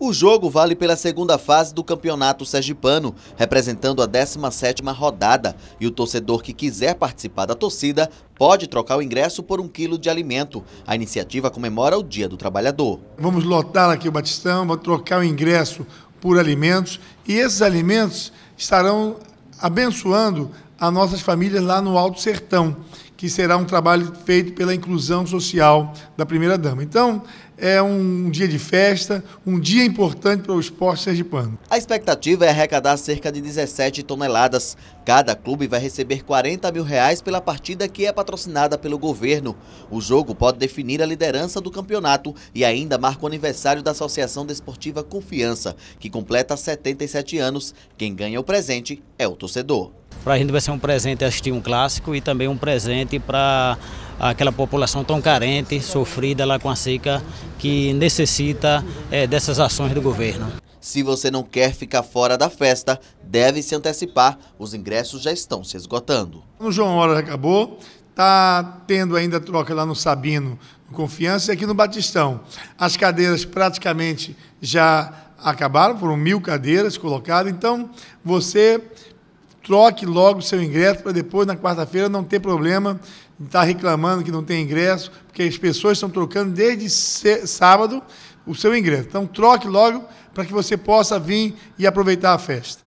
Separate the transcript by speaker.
Speaker 1: O jogo vale pela segunda fase do Campeonato Sergipano, representando a 17ª rodada, e o torcedor que quiser participar da torcida pode trocar o ingresso por um quilo de alimento. A iniciativa comemora o Dia do Trabalhador.
Speaker 2: Vamos lotar aqui o Batistão, vamos trocar o ingresso por alimentos, e esses alimentos estarão abençoando as nossas famílias lá no Alto Sertão que será um trabalho feito pela inclusão social da primeira-dama. Então, é um dia de festa, um dia importante para o esporte sergipano.
Speaker 1: A expectativa é arrecadar cerca de 17 toneladas. Cada clube vai receber 40 mil reais pela partida que é patrocinada pelo governo. O jogo pode definir a liderança do campeonato e ainda marca o aniversário da Associação Desportiva Confiança, que completa 77 anos. Quem ganha o presente é o
Speaker 3: torcedor. Para a gente vai ser um presente assistir um clássico e também um presente para aquela população tão carente, sofrida lá com a seca, que necessita é, dessas ações do governo.
Speaker 1: Se você não quer ficar fora da festa, deve se antecipar. Os ingressos já estão se esgotando.
Speaker 2: O João Hora acabou, está tendo ainda troca lá no Sabino, Confiança, e aqui no Batistão. As cadeiras praticamente já acabaram, foram mil cadeiras colocadas, então você troque logo o seu ingresso para depois, na quarta-feira, não ter problema de estar tá reclamando que não tem ingresso, porque as pessoas estão trocando desde sábado o seu ingresso. Então, troque logo para que você possa vir e aproveitar a festa.